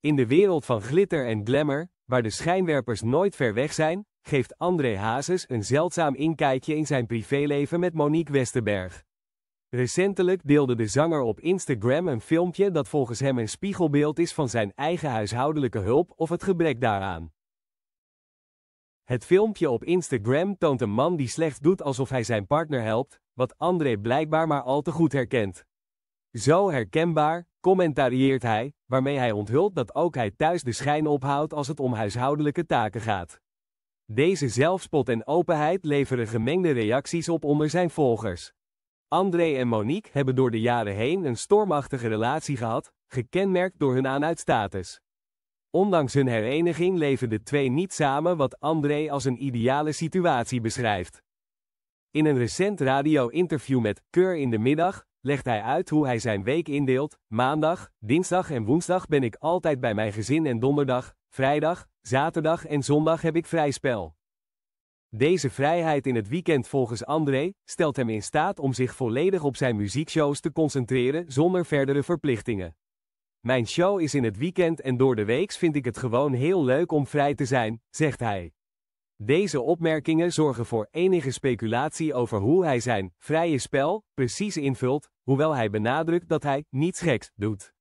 In de wereld van glitter en glamour, waar de schijnwerpers nooit ver weg zijn, geeft André Hazes een zeldzaam inkijkje in zijn privéleven met Monique Westerberg. Recentelijk deelde de zanger op Instagram een filmpje dat volgens hem een spiegelbeeld is van zijn eigen huishoudelijke hulp of het gebrek daaraan. Het filmpje op Instagram toont een man die slechts doet alsof hij zijn partner helpt, wat André blijkbaar maar al te goed herkent. Zo herkenbaar, commentarieert hij, waarmee hij onthult dat ook hij thuis de schijn ophoudt als het om huishoudelijke taken gaat. Deze zelfspot en openheid leveren gemengde reacties op onder zijn volgers. André en Monique hebben door de jaren heen een stormachtige relatie gehad, gekenmerkt door hun aanuitstatus. Ondanks hun hereniging leven de twee niet samen wat André als een ideale situatie beschrijft. In een recent radio-interview met Keur in de Middag legt hij uit hoe hij zijn week indeelt. Maandag, dinsdag en woensdag ben ik altijd bij mijn gezin en donderdag, vrijdag, zaterdag en zondag heb ik vrij spel. Deze vrijheid in het weekend volgens André stelt hem in staat om zich volledig op zijn muziekshows te concentreren zonder verdere verplichtingen. Mijn show is in het weekend en door de weeks vind ik het gewoon heel leuk om vrij te zijn, zegt hij. Deze opmerkingen zorgen voor enige speculatie over hoe hij zijn vrije spel precies invult, hoewel hij benadrukt dat hij niets geks doet.